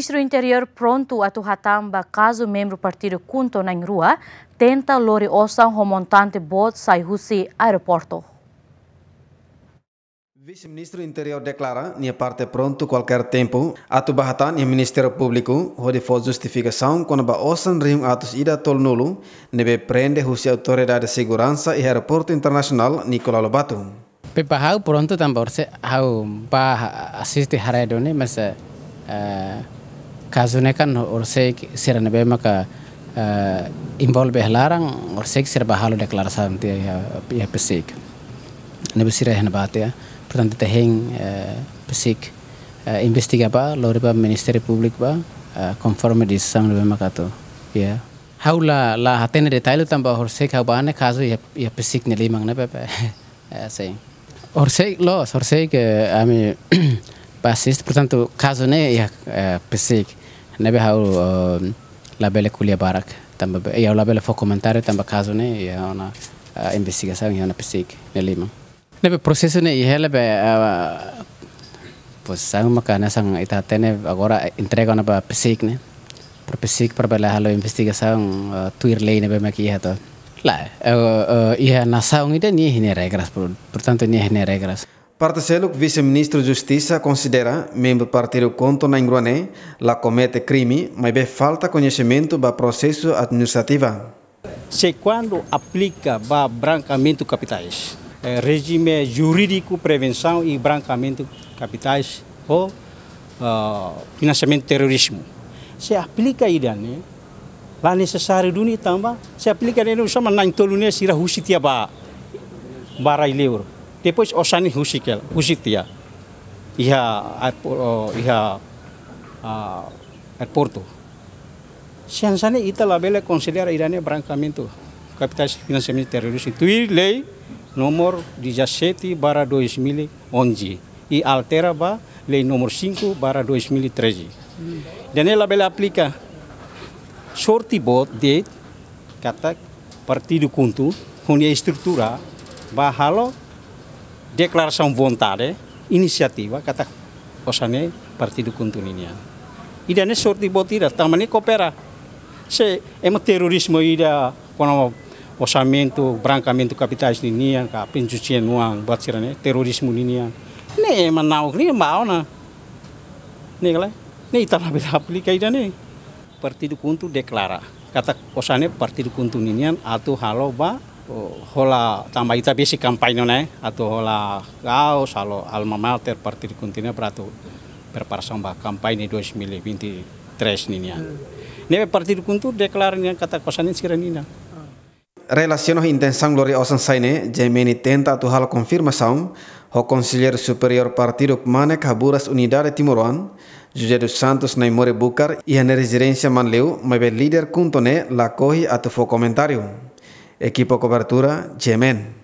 ministro do Interior pronto a Tuhatamba caso membro partido junto na rua tenta lori osang romontante bot sai husi aeroporto. Vice-ministro do Interior declara que parte é pronto qualquer tempo. a bahatan e Ministério Público onde for justificação quando ba osan rim atos ida tol nulo nebe prende husi autoridade de segurança e aeroporto internacional Nicolau Lobato. Pepa pronto tambor se hau ba assiste haredone mas uh, kasune kan orsek sirane be maka uh, eh, imbol be eh larang orsek sir bahalo deklarasi te ya ya pesik ne besira hen bate ya pertan te heng uh, pesik uh, investiga ba lori ba ministeri publik ba uh, conforme sang be maka to ya haula la hatene detail tamba orsek ha bane kazu ya ya pesik ne limang ne be sei orsek lo orsek ami basis portanto kaso ne ya pesik nebe hau uh, labele kulia barak tamba ya labele fo komentare tamba kazo ne ya ona uh, investigação ya ona pesik ne lima nebe processo ne ihele be uh, pues sang makana sang itatene agora eh, entrega ona ba pesik ne por pesik para bela halo investigação uh, tuir lei nebe maki ya to la eh, uh, uh, ia nasaung ida ni hine regras por, pertanto ni hine regras Parteseluk vice-ministro Justiça considera membro partido conto na Inguané lá comete crime, mas be falta conhecimento do processo administrativo. Se quando aplica ba branqueamento capitais, é, regime jurídico prevenção e branqueamento capitais ou uh, financiamento terrorismo, se aplica ida né? Lá é necessário do também se aplica né, não chama na intolunê sira husitia ba barai Depois Osani Husikel, Husitia. Iha oh, iha ah, sian sani ita labele considera irane brancamento capitais financiamento terrorista. Tui lei nomor 17 barra 2011 i altera ba lei nomor 5 barra 2013. Daniela bele aplica sorti bot de kata partido kuntu, hunia estrutura, bahalo deklarasi vontade, iniciativa, kata osane partido kuntuninia. Ida ne sorti botira, tamani coopera. Se ema terorisme ida kono osamento, brancamento capitais ninia, ka pencucian uang buat sirane terorisme ninia. Ne ema nau ni mau na. Ne kalah, ne itala bela aplika ida ne. Partido kuntu deklara, Kata osane partido kuntuninian atau halo ba hola tambah kita bisi kampanye nih atau hola kau salo alma mater di kontinen beratu berparsong bah kampanye 2023 ninya. di partir deklarasi yang kata kosanin ini. Relaciones intensang lori osan saine, gemeni tenta tu hal confirmação, ho superior partido mane kaburas Unidade timuruan José dos Santos nai more bukar ia a Manleu, mas lider kuntone la corre a komentarium. Equipo cobertura, Yemen.